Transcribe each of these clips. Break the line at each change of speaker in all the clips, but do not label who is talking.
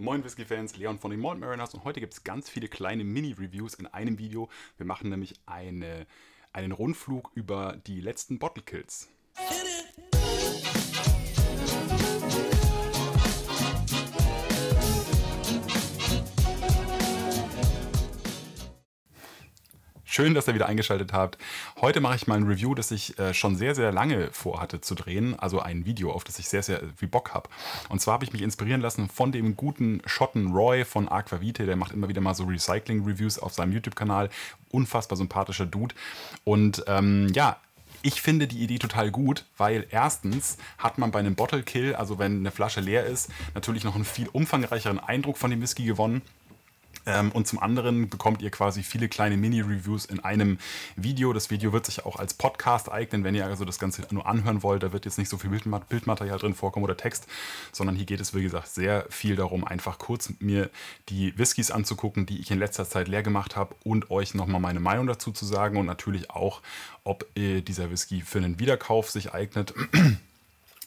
Moin Whisky-Fans, Leon von den Malt Mariners und heute gibt es ganz viele kleine Mini-Reviews in einem Video. Wir machen nämlich eine, einen Rundflug über die letzten Bottle Kills. Schön, dass ihr wieder eingeschaltet habt. Heute mache ich mal ein Review, das ich äh, schon sehr, sehr lange vorhatte zu drehen. Also ein Video, auf das ich sehr, sehr viel Bock habe. Und zwar habe ich mich inspirieren lassen von dem guten Schotten Roy von Aquavite. Der macht immer wieder mal so Recycling-Reviews auf seinem YouTube-Kanal. Unfassbar sympathischer Dude. Und ähm, ja, ich finde die Idee total gut, weil erstens hat man bei einem Bottle Kill, also wenn eine Flasche leer ist, natürlich noch einen viel umfangreicheren Eindruck von dem Whisky gewonnen. Ähm, und zum anderen bekommt ihr quasi viele kleine Mini-Reviews in einem Video. Das Video wird sich auch als Podcast eignen, wenn ihr also das Ganze nur anhören wollt. Da wird jetzt nicht so viel Bildmaterial drin vorkommen oder Text, sondern hier geht es, wie gesagt, sehr viel darum, einfach kurz mit mir die Whiskys anzugucken, die ich in letzter Zeit leer gemacht habe und euch nochmal meine Meinung dazu zu sagen und natürlich auch, ob äh, dieser Whisky für einen Wiederkauf sich eignet.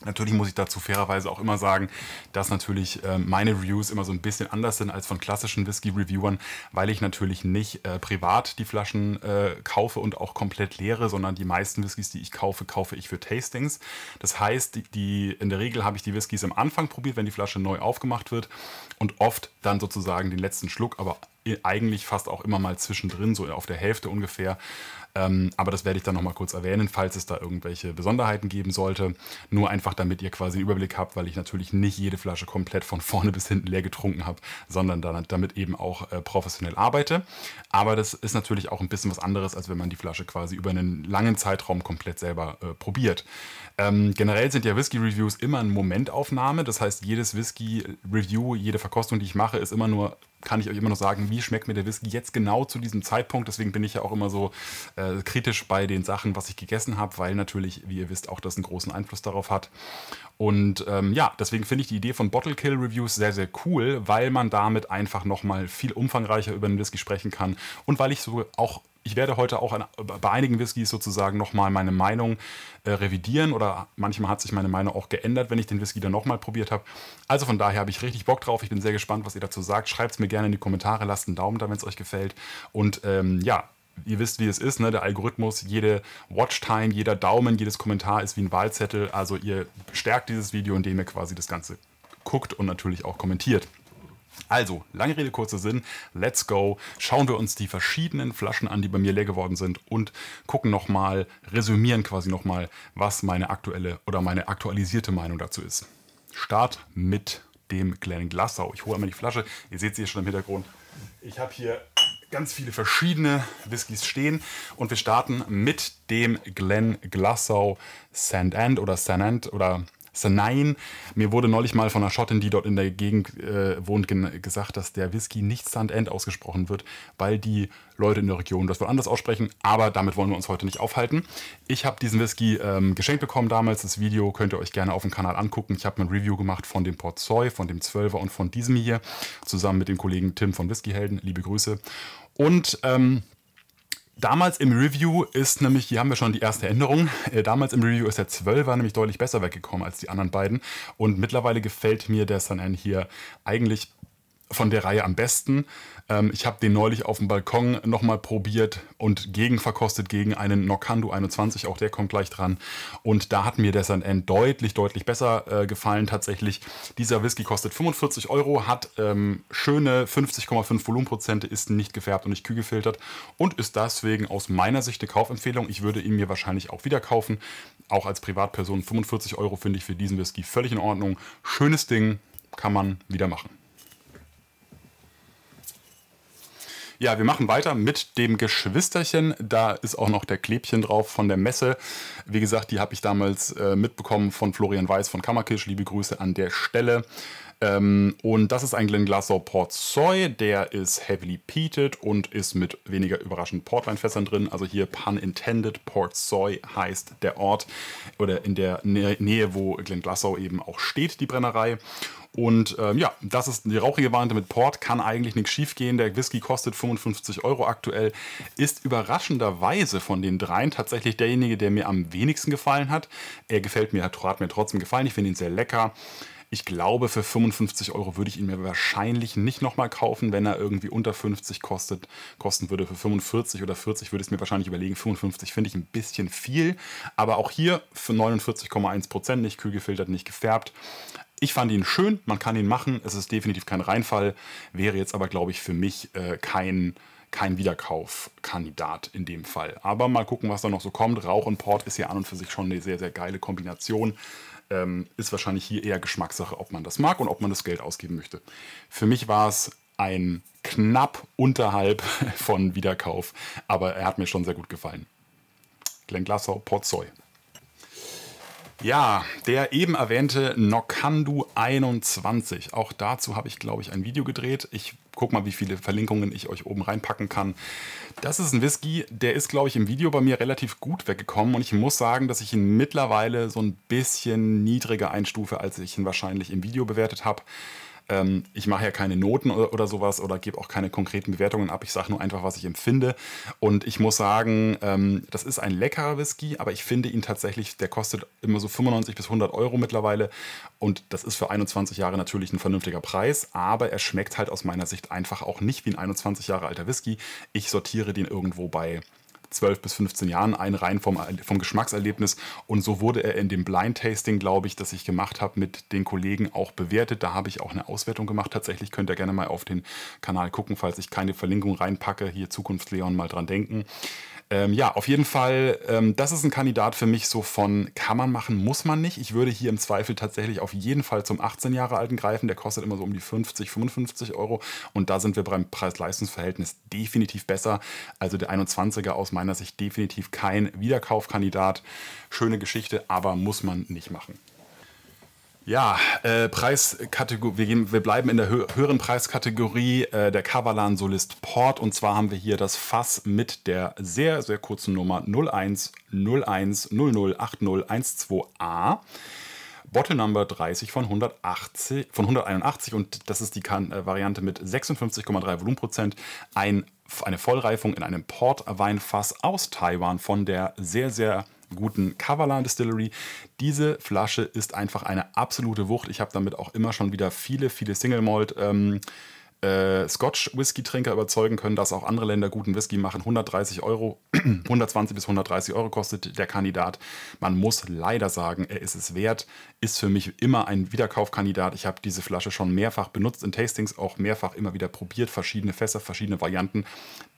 Natürlich muss ich dazu fairerweise auch immer sagen, dass natürlich äh, meine Reviews immer so ein bisschen anders sind als von klassischen Whisky-Reviewern, weil ich natürlich nicht äh, privat die Flaschen äh, kaufe und auch komplett leere, sondern die meisten Whiskys, die ich kaufe, kaufe ich für Tastings. Das heißt, die, die in der Regel habe ich die Whiskys am Anfang probiert, wenn die Flasche neu aufgemacht wird und oft dann sozusagen den letzten Schluck, aber äh, eigentlich fast auch immer mal zwischendrin, so auf der Hälfte ungefähr. Ähm, aber das werde ich dann nochmal kurz erwähnen, falls es da irgendwelche Besonderheiten geben sollte. Nur einfach, damit ihr quasi einen Überblick habt, weil ich natürlich nicht jede Flasche komplett von vorne bis hinten leer getrunken habe, sondern dann, damit eben auch äh, professionell arbeite. Aber das ist natürlich auch ein bisschen was anderes, als wenn man die Flasche quasi über einen langen Zeitraum komplett selber äh, probiert. Ähm, generell sind ja Whisky-Reviews immer eine Momentaufnahme. Das heißt, jedes Whisky-Review, jede Verkostung, die ich mache, ist immer nur kann ich euch immer noch sagen, wie schmeckt mir der Whisky jetzt genau zu diesem Zeitpunkt. Deswegen bin ich ja auch immer so äh, kritisch bei den Sachen, was ich gegessen habe, weil natürlich, wie ihr wisst, auch das einen großen Einfluss darauf hat. Und ähm, ja, deswegen finde ich die Idee von Bottle Kill Reviews sehr, sehr cool, weil man damit einfach nochmal viel umfangreicher über den Whisky sprechen kann und weil ich so auch ich werde heute auch an, bei einigen Whiskys sozusagen nochmal meine Meinung äh, revidieren oder manchmal hat sich meine Meinung auch geändert, wenn ich den Whisky dann nochmal probiert habe. Also von daher habe ich richtig Bock drauf. Ich bin sehr gespannt, was ihr dazu sagt. Schreibt es mir gerne in die Kommentare, lasst einen Daumen da, wenn es euch gefällt. Und ähm, ja, ihr wisst, wie es ist, ne? der Algorithmus, jede Watchtime, jeder Daumen, jedes Kommentar ist wie ein Wahlzettel. Also ihr stärkt dieses Video, indem ihr quasi das Ganze guckt und natürlich auch kommentiert. Also, lange Rede, kurzer Sinn, let's go. Schauen wir uns die verschiedenen Flaschen an, die bei mir leer geworden sind und gucken nochmal, resümieren quasi nochmal, was meine aktuelle oder meine aktualisierte Meinung dazu ist. Start mit dem Glenn Glassau. Ich hole einmal die Flasche, ihr seht sie hier schon im Hintergrund. Ich habe hier ganz viele verschiedene Whiskys stehen. Und wir starten mit dem Glen Glassau Sand End oder Sand End oder Sanine. Mir wurde neulich mal von einer Schottin, die dort in der Gegend äh, wohnt, gesagt, dass der Whisky nicht Sand End ausgesprochen wird, weil die Leute in der Region das wohl anders aussprechen. Aber damit wollen wir uns heute nicht aufhalten. Ich habe diesen Whisky ähm, geschenkt bekommen damals. Das Video könnt ihr euch gerne auf dem Kanal angucken. Ich habe ein Review gemacht von dem Port Soy, von dem 12er und von diesem hier, zusammen mit dem Kollegen Tim von Whiskyhelden. Liebe Grüße. Und ähm, Damals im Review ist nämlich, hier haben wir schon die erste Änderung, äh, damals im Review ist der 12er nämlich deutlich besser weggekommen als die anderen beiden und mittlerweile gefällt mir der Sunan hier eigentlich von der Reihe am besten. Ähm, ich habe den neulich auf dem Balkon nochmal probiert und gegenverkostet gegen einen Nokando 21, auch der kommt gleich dran. Und da hat mir der St. End deutlich, deutlich besser äh, gefallen tatsächlich. Dieser Whisky kostet 45 Euro, hat ähm, schöne 50,5 Volumenprozente, ist nicht gefärbt und nicht kühlgefiltert und ist deswegen aus meiner Sicht eine Kaufempfehlung. Ich würde ihn mir wahrscheinlich auch wieder kaufen. Auch als Privatperson 45 Euro finde ich für diesen Whisky völlig in Ordnung. Schönes Ding, kann man wieder machen. Ja, wir machen weiter mit dem Geschwisterchen. Da ist auch noch der Klebchen drauf von der Messe. Wie gesagt, die habe ich damals äh, mitbekommen von Florian Weiß von Kammerkisch. Liebe Grüße an der Stelle. Ähm, und das ist ein Glen Glassau Port Soy. Der ist heavily peated und ist mit weniger überraschenden Portweinfässern drin. Also hier pun intended. Port Soy heißt der Ort oder in der Nähe, wo Glen Glassau eben auch steht, die Brennerei. Und ähm, ja, das ist die rauchige Variante mit Port, kann eigentlich nichts schief gehen. Der Whisky kostet 55 Euro aktuell, ist überraschenderweise von den dreien tatsächlich derjenige, der mir am wenigsten gefallen hat. Er gefällt mir, hat mir trotzdem gefallen, ich finde ihn sehr lecker. Ich glaube, für 55 Euro würde ich ihn mir wahrscheinlich nicht nochmal kaufen, wenn er irgendwie unter 50 kostet, kosten würde. Für 45 oder 40 würde ich es mir wahrscheinlich überlegen. 55 finde ich ein bisschen viel, aber auch hier für 49,1 Prozent, nicht kühl gefiltert, nicht gefärbt. Ich fand ihn schön, man kann ihn machen. Es ist definitiv kein Reinfall, wäre jetzt aber, glaube ich, für mich äh, kein, kein Wiederkaufkandidat in dem Fall. Aber mal gucken, was da noch so kommt. Rauch und Port ist ja an und für sich schon eine sehr, sehr geile Kombination. Ähm, ist wahrscheinlich hier eher Geschmackssache, ob man das mag und ob man das Geld ausgeben möchte. Für mich war es ein knapp unterhalb von Wiederkauf, aber er hat mir schon sehr gut gefallen. Glenn Glassau, Port Soy. Ja, der eben erwähnte Nokandu 21. Auch dazu habe ich, glaube ich, ein Video gedreht. Ich gucke mal, wie viele Verlinkungen ich euch oben reinpacken kann. Das ist ein Whisky, der ist, glaube ich, im Video bei mir relativ gut weggekommen und ich muss sagen, dass ich ihn mittlerweile so ein bisschen niedriger einstufe, als ich ihn wahrscheinlich im Video bewertet habe. Ähm, ich mache ja keine Noten oder, oder sowas oder gebe auch keine konkreten Bewertungen ab. Ich sage nur einfach, was ich empfinde. Und ich muss sagen, ähm, das ist ein leckerer Whisky, aber ich finde ihn tatsächlich, der kostet immer so 95 bis 100 Euro mittlerweile. Und das ist für 21 Jahre natürlich ein vernünftiger Preis, aber er schmeckt halt aus meiner Sicht einfach auch nicht wie ein 21 Jahre alter Whisky. Ich sortiere den irgendwo bei 12 bis 15 Jahren ein, rein vom, vom Geschmackserlebnis. Und so wurde er in dem Blind Tasting, glaube ich, das ich gemacht habe, mit den Kollegen auch bewertet. Da habe ich auch eine Auswertung gemacht. Tatsächlich könnt ihr gerne mal auf den Kanal gucken, falls ich keine Verlinkung reinpacke. Hier Zukunftsleon mal dran denken. Ähm, ja, auf jeden Fall, ähm, das ist ein Kandidat für mich so von kann man machen, muss man nicht. Ich würde hier im Zweifel tatsächlich auf jeden Fall zum 18 Jahre alten greifen. Der kostet immer so um die 50, 55 Euro. Und da sind wir beim Preis-Leistungs-Verhältnis definitiv besser. Also der 21er aus meiner Sicht definitiv kein Wiederkaufkandidat. Schöne Geschichte, aber muss man nicht machen. Ja, äh, Preiskategorie, wir, gehen, wir bleiben in der hö höheren Preiskategorie, äh, der Kavalan Solist Port. Und zwar haben wir hier das Fass mit der sehr, sehr kurzen Nummer 0101008012A. Bottle Number 30 von, 180, von 181 und das ist die kan äh, Variante mit 56,3 Volumenprozent. Ein, eine Vollreifung in einem Port-Weinfass aus Taiwan von der sehr, sehr guten Coverland Distillery. Diese Flasche ist einfach eine absolute Wucht. Ich habe damit auch immer schon wieder viele, viele Single Malt. Ähm, äh, Scotch-Whisky-Trinker überzeugen können, dass auch andere Länder guten Whisky machen. 130 Euro, 120 bis 130 Euro kostet der Kandidat. Man muss leider sagen, er ist es wert, ist für mich immer ein Wiederkaufkandidat. Ich habe diese Flasche schon mehrfach benutzt in Tastings, auch mehrfach immer wieder probiert, verschiedene Fässer, verschiedene Varianten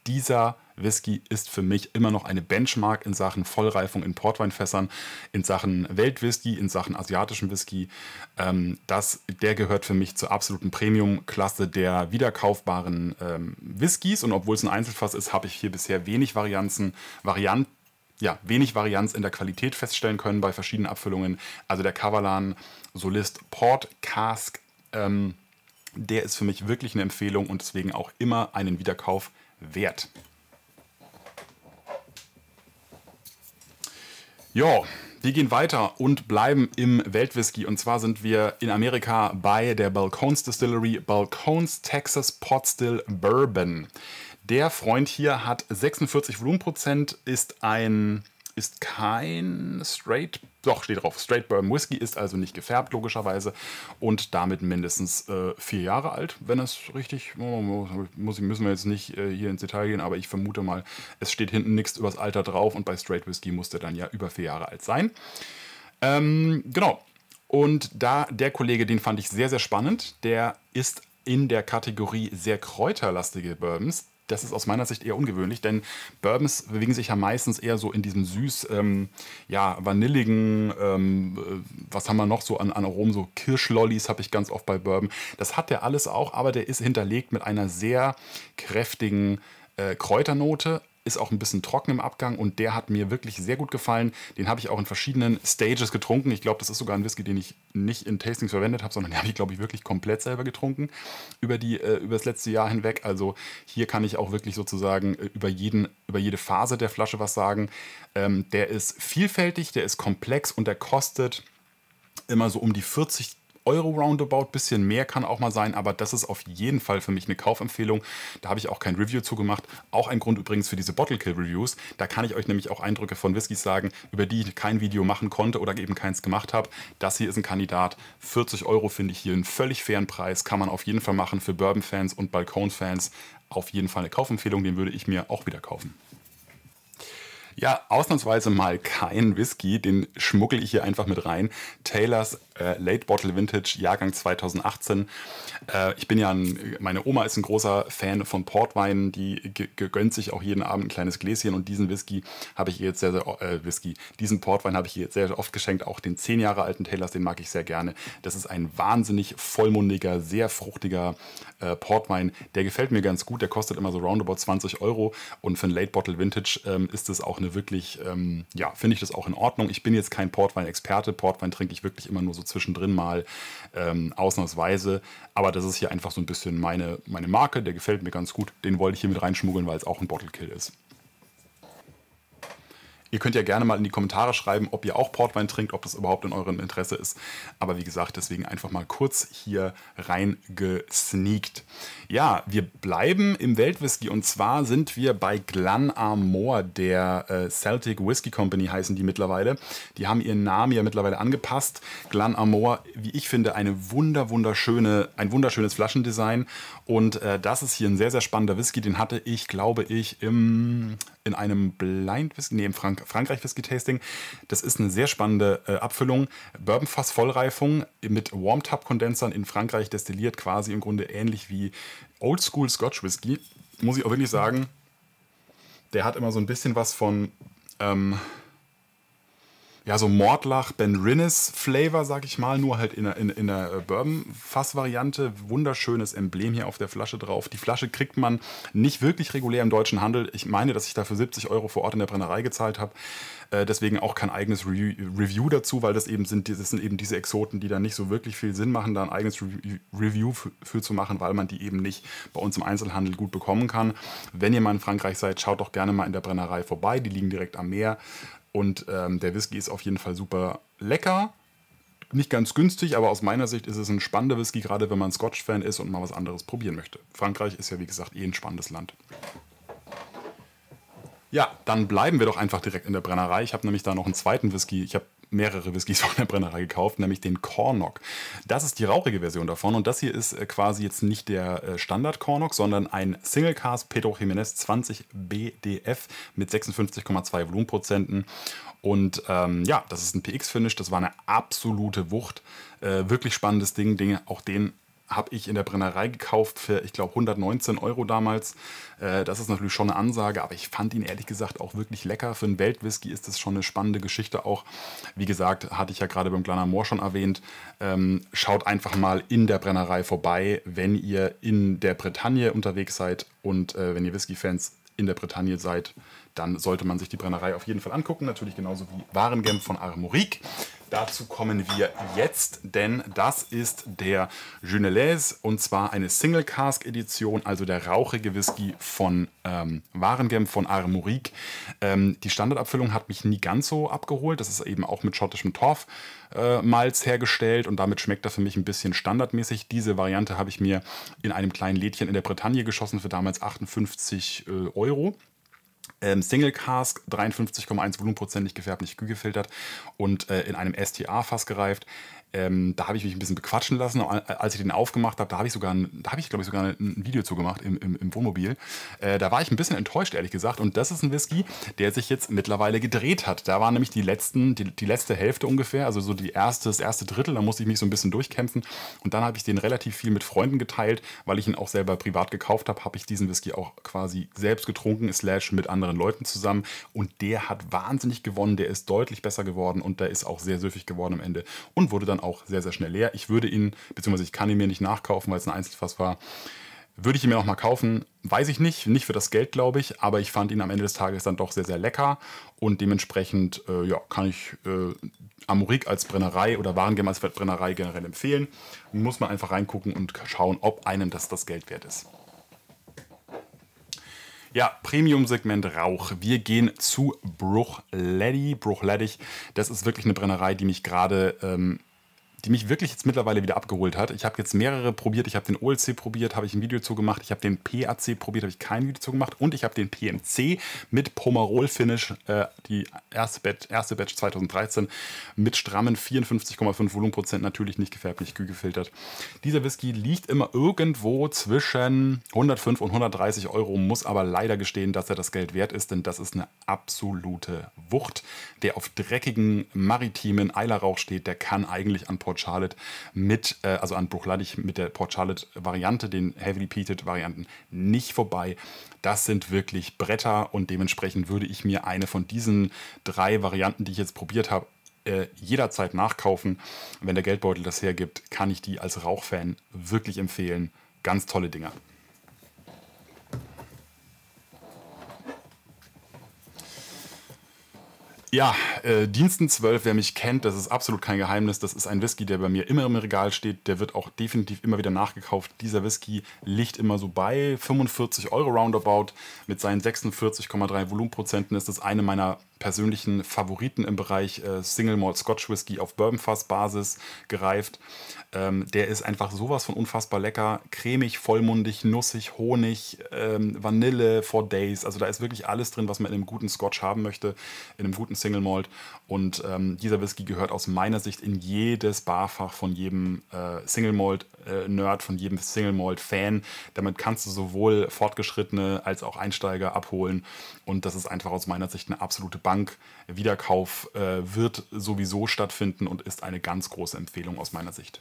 dieser Whisky ist für mich immer noch eine Benchmark in Sachen Vollreifung in Portweinfässern, in Sachen Weltwhisky, in Sachen asiatischen Whisky. Ähm, das, der gehört für mich zur absoluten Premium-Klasse der wiederkaufbaren ähm, Whiskys. Und obwohl es ein Einzelfass ist, habe ich hier bisher wenig Varianzen, Varianten ja, wenig Varianz in der Qualität feststellen können bei verschiedenen Abfüllungen. Also der Kavalan Solist Port Cask, ähm, der ist für mich wirklich eine Empfehlung und deswegen auch immer einen Wiederkauf wert. Jo, wir gehen weiter und bleiben im Weltwhisky. Und zwar sind wir in Amerika bei der Balcones Distillery, Balcones Texas Pot Still Bourbon. Der Freund hier hat 46 Volumenprozent, ist ein ist kein Straight, doch steht drauf, Straight Bourbon Whisky ist also nicht gefärbt logischerweise und damit mindestens äh, vier Jahre alt, wenn es richtig, oh, muss, müssen wir jetzt nicht äh, hier ins Detail gehen, aber ich vermute mal, es steht hinten nichts übers Alter drauf und bei Straight Whisky muss der dann ja über vier Jahre alt sein. Ähm, genau. Und da der Kollege, den fand ich sehr, sehr spannend, der ist in der Kategorie sehr kräuterlastige Bourbons das ist aus meiner Sicht eher ungewöhnlich, denn Bourbons bewegen sich ja meistens eher so in diesem süß, ähm, ja, vanilligen, ähm, äh, was haben wir noch so an, an Aromen, so Kirschlollis habe ich ganz oft bei Bourbon. Das hat der alles auch, aber der ist hinterlegt mit einer sehr kräftigen äh, Kräuternote, ist auch ein bisschen trocken im Abgang und der hat mir wirklich sehr gut gefallen. Den habe ich auch in verschiedenen Stages getrunken. Ich glaube, das ist sogar ein Whisky, den ich nicht in Tastings verwendet habe, sondern den habe ich, glaube ich, wirklich komplett selber getrunken über, die, äh, über das letzte Jahr hinweg. Also hier kann ich auch wirklich sozusagen äh, über, jeden, über jede Phase der Flasche was sagen. Ähm, der ist vielfältig, der ist komplex und der kostet immer so um die 40 Euro roundabout, bisschen mehr kann auch mal sein, aber das ist auf jeden Fall für mich eine Kaufempfehlung. Da habe ich auch kein Review zu gemacht. Auch ein Grund übrigens für diese Bottle Kill Reviews. Da kann ich euch nämlich auch Eindrücke von Whiskys sagen, über die ich kein Video machen konnte oder eben keins gemacht habe. Das hier ist ein Kandidat. 40 Euro finde ich hier einen völlig fairen Preis. Kann man auf jeden Fall machen für Bourbon-Fans und Balkon-Fans. Auf jeden Fall eine Kaufempfehlung, den würde ich mir auch wieder kaufen. Ja, ausnahmsweise mal kein Whisky, den schmuggle ich hier einfach mit rein. Taylors äh, Late Bottle Vintage, Jahrgang 2018. Äh, ich bin ja ein, meine Oma ist ein großer Fan von Portweinen, die gönnt sich auch jeden Abend ein kleines Gläschen und diesen Whisky habe ich ihr jetzt sehr, sehr, äh, Whisky, diesen Portwein habe ich ihr jetzt sehr, oft geschenkt, auch den 10 Jahre alten Taylors, den mag ich sehr gerne. Das ist ein wahnsinnig vollmundiger, sehr fruchtiger äh, Portwein, der gefällt mir ganz gut, der kostet immer so roundabout 20 Euro und für ein Late Bottle Vintage ähm, ist es auch eine wirklich, ähm, ja, finde ich das auch in Ordnung. Ich bin jetzt kein Portwein-Experte, Portwein trinke ich wirklich immer nur so zwischendrin mal ähm, ausnahmsweise. Aber das ist hier einfach so ein bisschen meine, meine Marke, der gefällt mir ganz gut. Den wollte ich hier mit reinschmuggeln, weil es auch ein Bottle Kill ist. Ihr könnt ja gerne mal in die Kommentare schreiben, ob ihr auch Portwein trinkt, ob das überhaupt in eurem Interesse ist. Aber wie gesagt, deswegen einfach mal kurz hier reingesneakt. Ja, wir bleiben im Weltwhisky und zwar sind wir bei Glen Glenarmore, der äh, Celtic Whisky Company heißen die mittlerweile. Die haben ihren Namen ja mittlerweile angepasst. Glen Glenarmore, wie ich finde, eine wunder wunderschöne, ein wunderschönes Flaschendesign und äh, das ist hier ein sehr sehr spannender Whisky. Den hatte ich, glaube ich, im in einem Blind Whisky, nee, im Frank Frankreich Whisky Tasting. Das ist eine sehr spannende äh, Abfüllung. Bourbonfass Vollreifung mit Warm Tub Kondensern in Frankreich destilliert, quasi im Grunde ähnlich wie Old School Scotch Whisky. Muss ich auch wirklich sagen, der hat immer so ein bisschen was von ähm, ja, so Mordlach, Ben Rinnes-Flavor, sag ich mal, nur halt in, in, in der äh, Bourbon-Fass-Variante. Wunderschönes Emblem hier auf der Flasche drauf. Die Flasche kriegt man nicht wirklich regulär im deutschen Handel. Ich meine, dass ich dafür 70 Euro vor Ort in der Brennerei gezahlt habe. Äh, deswegen auch kein eigenes Re Review dazu, weil das eben sind, das sind eben diese Exoten, die da nicht so wirklich viel Sinn machen, da ein eigenes Re Review für zu machen, weil man die eben nicht bei uns im Einzelhandel gut bekommen kann. Wenn ihr mal in Frankreich seid, schaut doch gerne mal in der Brennerei vorbei. Die liegen direkt am Meer. Und ähm, der Whisky ist auf jeden Fall super lecker. Nicht ganz günstig, aber aus meiner Sicht ist es ein spannender Whisky, gerade wenn man Scotch-Fan ist und mal was anderes probieren möchte. Frankreich ist ja, wie gesagt, eh ein spannendes Land. Ja, dann bleiben wir doch einfach direkt in der Brennerei. Ich habe nämlich da noch einen zweiten Whisky. Ich habe mehrere Whiskys von der Brennerei gekauft, nämlich den Cornock. Das ist die rauchige Version davon und das hier ist äh, quasi jetzt nicht der äh, Standard Cornock, sondern ein Single Cast Pedro Jimenez 20 BDF mit 56,2 Volumenprozenten. Und ähm, ja, das ist ein PX-Finish, das war eine absolute Wucht. Äh, wirklich spannendes Ding, Dinge, auch den habe ich in der Brennerei gekauft für, ich glaube, 119 Euro damals. Äh, das ist natürlich schon eine Ansage, aber ich fand ihn ehrlich gesagt auch wirklich lecker. Für einen Weltwhisky ist das schon eine spannende Geschichte auch. Wie gesagt, hatte ich ja gerade beim Glaner Moor schon erwähnt. Ähm, schaut einfach mal in der Brennerei vorbei, wenn ihr in der Bretagne unterwegs seid und äh, wenn ihr Whisky-Fans in der Bretagne seid, dann sollte man sich die Brennerei auf jeden Fall angucken. Natürlich genauso wie Warengemp von Armorique. Dazu kommen wir jetzt, denn das ist der Junelaise und zwar eine Single Cask Edition, also der rauchige Whisky von ähm, Warengem von Armorique. Ähm, die Standardabfüllung hat mich nie ganz so abgeholt. Das ist eben auch mit schottischem Torf äh, Malz hergestellt und damit schmeckt er für mich ein bisschen standardmäßig. Diese Variante habe ich mir in einem kleinen Lädchen in der Bretagne geschossen für damals 58 äh, Euro ähm, Single Cask 53,1 Volumenprozent, nicht gefärbt, nicht gefiltert und äh, in einem STA-Fass gereift. Ähm, da habe ich mich ein bisschen bequatschen lassen. Äh, als ich den aufgemacht habe, da habe ich sogar, ein, da habe ich glaube ich sogar ein Video zu gemacht im, im, im Wohnmobil. Äh, da war ich ein bisschen enttäuscht, ehrlich gesagt. Und das ist ein Whisky, der sich jetzt mittlerweile gedreht hat. Da war nämlich die letzten, die, die letzte Hälfte ungefähr, also so die erste, das erste Drittel. Da musste ich mich so ein bisschen durchkämpfen. Und dann habe ich den relativ viel mit Freunden geteilt, weil ich ihn auch selber privat gekauft habe. Habe ich diesen Whisky auch quasi selbst getrunken, slash mit anderen Leuten zusammen. Und der hat wahnsinnig gewonnen. Der ist deutlich besser geworden und der ist auch sehr süffig geworden am Ende und wurde dann auch sehr, sehr schnell leer. Ich würde ihn, beziehungsweise ich kann ihn mir nicht nachkaufen, weil es ein Einzelfass war. Würde ich ihn mir nochmal kaufen? Weiß ich nicht. Nicht für das Geld, glaube ich. Aber ich fand ihn am Ende des Tages dann doch sehr, sehr lecker. Und dementsprechend äh, ja, kann ich äh, Amorik als Brennerei oder Warengem als Brennerei generell empfehlen. Muss man einfach reingucken und schauen, ob einem das das Geld wert ist. Ja, Premium-Segment Rauch. Wir gehen zu Bruchleddy. Bruchleddig, das ist wirklich eine Brennerei, die mich gerade... Ähm, die mich wirklich jetzt mittlerweile wieder abgeholt hat. Ich habe jetzt mehrere probiert. Ich habe den OLC probiert, habe ich ein Video zu gemacht. Ich habe den PAC probiert, habe ich kein Video zu gemacht. Und ich habe den PMC mit Pomerol-Finish, äh, die erste Batch, erste Batch 2013, mit strammen 54,5 Volumenprozent, natürlich nicht gefärbt, nicht gefiltert. Dieser Whisky liegt immer irgendwo zwischen 105 und 130 Euro, muss aber leider gestehen, dass er das Geld wert ist, denn das ist eine absolute Wucht. Der auf dreckigen maritimen Eilerrauch steht, der kann eigentlich an Port Port Charlotte mit, äh, also an Bruchladdig mit der Port Charlotte Variante, den Heavily Peated Varianten nicht vorbei. Das sind wirklich Bretter und dementsprechend würde ich mir eine von diesen drei Varianten, die ich jetzt probiert habe, äh, jederzeit nachkaufen. Wenn der Geldbeutel das hergibt, kann ich die als Rauchfan wirklich empfehlen. Ganz tolle Dinger. Ja, äh, Diensten 12, wer mich kennt, das ist absolut kein Geheimnis. Das ist ein Whisky, der bei mir immer im Regal steht. Der wird auch definitiv immer wieder nachgekauft. Dieser Whisky liegt immer so bei 45 Euro roundabout. Mit seinen 46,3 Volumenprozenten ist das eine meiner persönlichen Favoriten im Bereich äh, Single Malt Scotch Whisky auf Bourbon Fass Basis gereift. Ähm, der ist einfach sowas von unfassbar lecker, cremig, vollmundig, nussig, Honig, ähm, Vanille, Four Days. Also da ist wirklich alles drin, was man in einem guten Scotch haben möchte, in einem guten Single Malt. Und ähm, dieser Whisky gehört aus meiner Sicht in jedes Barfach von jedem äh, Single Malt äh, Nerd, von jedem Single Malt Fan. Damit kannst du sowohl Fortgeschrittene als auch Einsteiger abholen. Und das ist einfach aus meiner Sicht eine absolute Bank. Wiederkauf äh, wird sowieso stattfinden und ist eine ganz große Empfehlung aus meiner Sicht.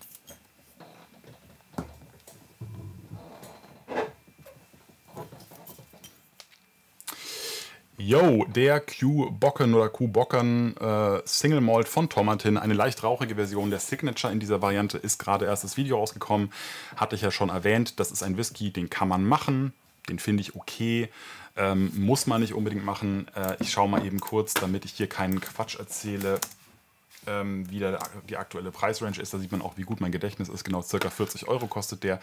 Yo, der Q-Bocken oder Q-Bocken äh, Single Malt von Tomatin, eine leicht rauchige Version der Signature in dieser Variante, ist gerade erst das Video rausgekommen. Hatte ich ja schon erwähnt, das ist ein Whisky, den kann man machen, den finde ich okay, ähm, muss man nicht unbedingt machen. Äh, ich schaue mal eben kurz, damit ich hier keinen Quatsch erzähle, ähm, wie der, die aktuelle Preisrange ist. Da sieht man auch, wie gut mein Gedächtnis ist. Genau, circa 40 Euro kostet der.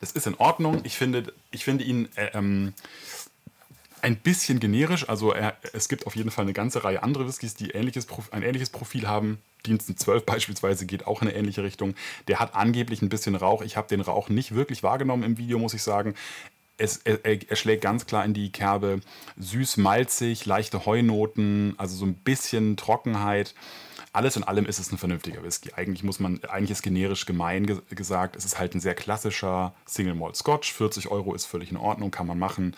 Das ist in Ordnung. Ich finde, ich finde ihn... Äh, ähm, ein bisschen generisch. Also er, es gibt auf jeden Fall eine ganze Reihe andere Whiskys, die ähnliches, ein ähnliches Profil haben. Diensten 12 beispielsweise geht auch in eine ähnliche Richtung. Der hat angeblich ein bisschen Rauch. Ich habe den Rauch nicht wirklich wahrgenommen im Video, muss ich sagen. Es, er, er, schlägt ganz klar in die Kerbe süß, malzig, leichte Heunoten, also so ein bisschen Trockenheit. Alles in allem ist es ein vernünftiger Whisky. Eigentlich muss man, eigentlich ist generisch gemein ge gesagt, es ist halt ein sehr klassischer Single Malt Scotch. 40 Euro ist völlig in Ordnung, kann man machen.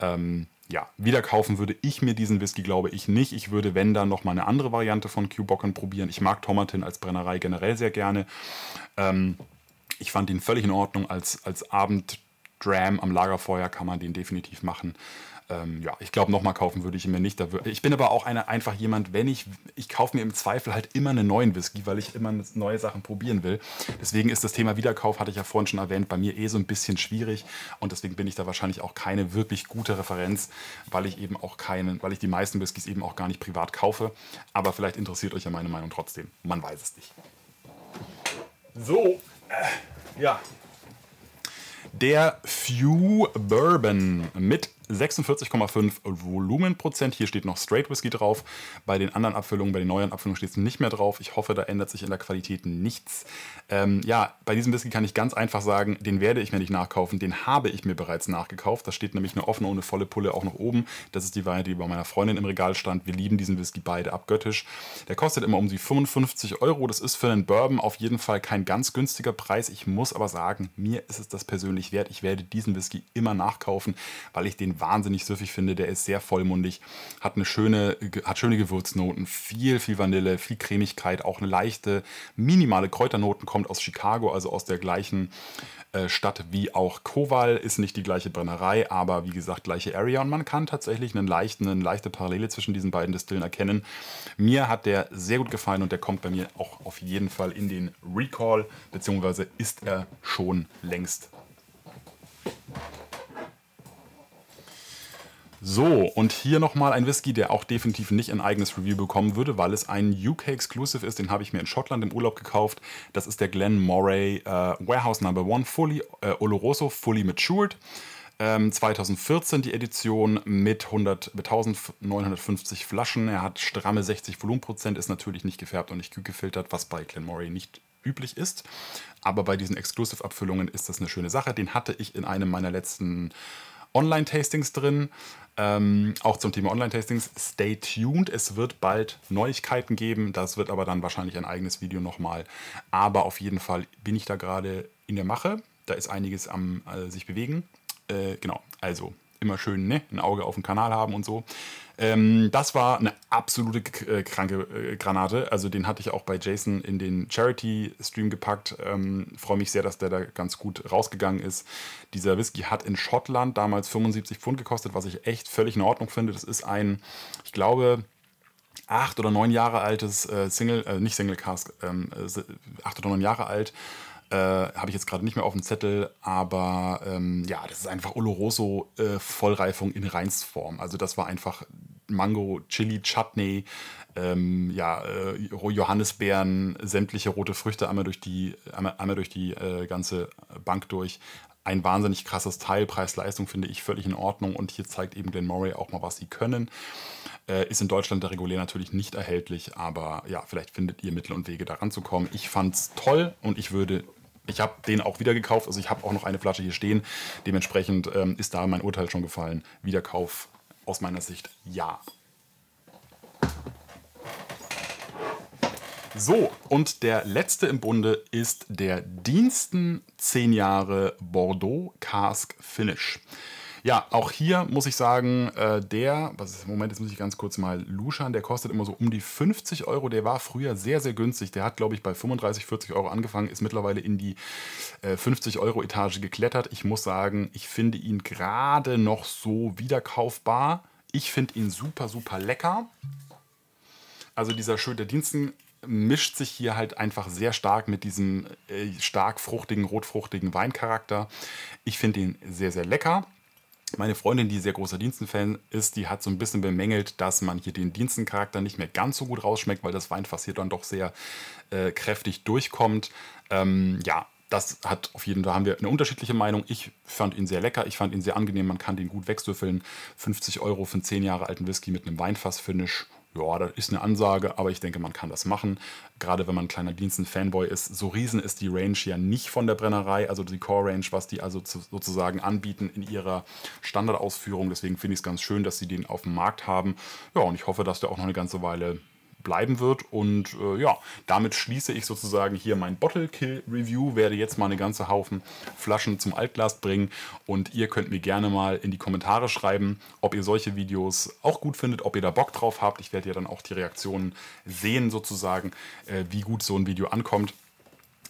Ähm, ja, wieder kaufen würde ich mir diesen Whisky, glaube ich, nicht. Ich würde, wenn, dann nochmal eine andere Variante von q bockern probieren. Ich mag Tomatin als Brennerei generell sehr gerne. Ähm, ich fand ihn völlig in Ordnung als, als Abenddram am Lagerfeuer kann man den definitiv machen ähm, ja, ich glaube, nochmal kaufen würde ich ihn mir nicht. ich bin aber auch eine, einfach jemand, wenn ich, ich kaufe mir im Zweifel halt immer einen neuen Whisky, weil ich immer neue Sachen probieren will. Deswegen ist das Thema Wiederkauf, hatte ich ja vorhin schon erwähnt, bei mir eh so ein bisschen schwierig und deswegen bin ich da wahrscheinlich auch keine wirklich gute Referenz, weil ich eben auch keinen, weil ich die meisten Whiskys eben auch gar nicht privat kaufe. Aber vielleicht interessiert euch ja meine Meinung trotzdem. Man weiß es nicht. So, äh, ja, der Few Bourbon mit 46,5 Volumenprozent. Hier steht noch Straight Whisky drauf. Bei den anderen Abfüllungen, bei den neuen Abfüllungen steht es nicht mehr drauf. Ich hoffe, da ändert sich in der Qualität nichts. Ähm, ja, bei diesem Whisky kann ich ganz einfach sagen, den werde ich mir nicht nachkaufen. Den habe ich mir bereits nachgekauft. Da steht nämlich eine offene und eine volle Pulle auch noch oben. Das ist die Weine, die bei meiner Freundin im Regal stand. Wir lieben diesen Whisky beide abgöttisch. Der kostet immer um die 55 Euro. Das ist für einen Bourbon auf jeden Fall kein ganz günstiger Preis. Ich muss aber sagen, mir ist es das persönlich wert. Ich werde diesen Whisky immer nachkaufen, weil ich den wahnsinnig süffig finde. Der ist sehr vollmundig, hat eine schöne, hat schöne Gewürznoten, viel, viel Vanille, viel Cremigkeit, auch eine leichte, minimale Kräuternoten kommt aus Chicago, also aus der gleichen äh, Stadt wie auch Koval, ist nicht die gleiche Brennerei, aber wie gesagt, gleiche Area und man kann tatsächlich einen leichten, eine leichte Parallele zwischen diesen beiden Distillen erkennen. Mir hat der sehr gut gefallen und der kommt bei mir auch auf jeden Fall in den Recall, beziehungsweise ist er schon längst. So, und hier nochmal ein Whisky, der auch definitiv nicht ein eigenes Review bekommen würde, weil es ein UK-Exclusive ist. Den habe ich mir in Schottland im Urlaub gekauft. Das ist der Glen Moray äh, Warehouse Number One Fully äh, Oloroso Fully Matured. 2014 ähm, die Edition mit, 100, mit 1950 Flaschen. Er hat stramme 60 Volumenprozent, ist natürlich nicht gefärbt und nicht gefiltert, was bei Glen Moray nicht üblich ist. Aber bei diesen Exclusive-Abfüllungen ist das eine schöne Sache. Den hatte ich in einem meiner letzten Online-Tastings drin. Ähm, auch zum Thema Online-Tastings, stay tuned. Es wird bald Neuigkeiten geben. Das wird aber dann wahrscheinlich ein eigenes Video nochmal. Aber auf jeden Fall bin ich da gerade in der Mache. Da ist einiges am äh, sich bewegen. Äh, genau, also immer schön ne, ein Auge auf den Kanal haben und so. Ähm, das war eine absolute äh, kranke äh, Granate. Also den hatte ich auch bei Jason in den Charity-Stream gepackt. Ähm, Freue mich sehr, dass der da ganz gut rausgegangen ist. Dieser Whisky hat in Schottland damals 75 Pfund gekostet, was ich echt völlig in Ordnung finde. Das ist ein, ich glaube, acht oder neun Jahre altes äh, Single, äh, nicht Single Cask, ähm, äh, acht oder neun Jahre alt äh, Habe ich jetzt gerade nicht mehr auf dem Zettel, aber ähm, ja, das ist einfach Oloroso äh, Vollreifung in Reinstform. Also das war einfach Mango, Chili, Chutney, ähm, ja, äh, Johannisbeeren, sämtliche rote Früchte einmal durch die, einmal, einmal durch die äh, ganze Bank durch. Ein wahnsinnig krasses Teil, Preis-Leistung finde ich völlig in Ordnung und hier zeigt eben Glenn Murray auch mal, was sie können. Äh, ist in Deutschland der regulär natürlich nicht erhältlich, aber ja, vielleicht findet ihr Mittel und Wege daran zu kommen. Ich es toll und ich würde ich habe den auch wieder gekauft, also ich habe auch noch eine Flasche hier stehen. Dementsprechend ähm, ist da mein Urteil schon gefallen. Wiederkauf aus meiner Sicht ja. So, und der letzte im Bunde ist der Diensten 10 Jahre Bordeaux Cask Finish. Ja, auch hier muss ich sagen, äh, der, was ist, Moment, jetzt muss ich ganz kurz mal luschern, der kostet immer so um die 50 Euro. Der war früher sehr, sehr günstig. Der hat, glaube ich, bei 35, 40 Euro angefangen, ist mittlerweile in die äh, 50 Euro Etage geklettert. Ich muss sagen, ich finde ihn gerade noch so wiederkaufbar. Ich finde ihn super, super lecker. Also dieser schöne Diensten mischt sich hier halt einfach sehr stark mit diesem äh, stark fruchtigen, rotfruchtigen Weincharakter. Ich finde ihn sehr, sehr lecker meine Freundin, die sehr großer Diensten-Fan ist, die hat so ein bisschen bemängelt, dass man hier den Diensten-Charakter nicht mehr ganz so gut rausschmeckt, weil das Weinfass hier dann doch sehr äh, kräftig durchkommt. Ähm, ja, das hat auf jeden Fall, haben wir eine unterschiedliche Meinung. Ich fand ihn sehr lecker, ich fand ihn sehr angenehm, man kann den gut wegsüffeln. 50 Euro für einen 10 Jahre alten Whisky mit einem Weinfass-Finish ja, das ist eine Ansage, aber ich denke, man kann das machen. Gerade wenn man ein kleiner Diensten-Fanboy ist, so riesen ist die Range ja nicht von der Brennerei, also die Core-Range, was die also zu, sozusagen anbieten in ihrer Standardausführung. Deswegen finde ich es ganz schön, dass sie den auf dem Markt haben. Ja, und ich hoffe, dass der auch noch eine ganze Weile bleiben wird. Und äh, ja, damit schließe ich sozusagen hier mein Bottle Kill Review, werde jetzt mal eine ganze Haufen Flaschen zum Altglas bringen und ihr könnt mir gerne mal in die Kommentare schreiben, ob ihr solche Videos auch gut findet, ob ihr da Bock drauf habt. Ich werde ja dann auch die Reaktionen sehen sozusagen, äh, wie gut so ein Video ankommt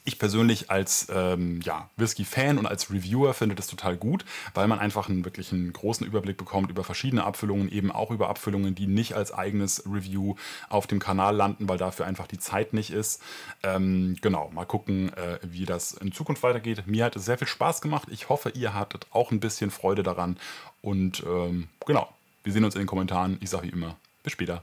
ich persönlich als ähm, ja, Whisky-Fan und als Reviewer finde das total gut, weil man einfach einen wirklich einen großen Überblick bekommt über verschiedene Abfüllungen, eben auch über Abfüllungen, die nicht als eigenes Review auf dem Kanal landen, weil dafür einfach die Zeit nicht ist. Ähm, genau, mal gucken, äh, wie das in Zukunft weitergeht. Mir hat es sehr viel Spaß gemacht. Ich hoffe, ihr hattet auch ein bisschen Freude daran. Und ähm, genau, wir sehen uns in den Kommentaren. Ich sage wie immer, bis später.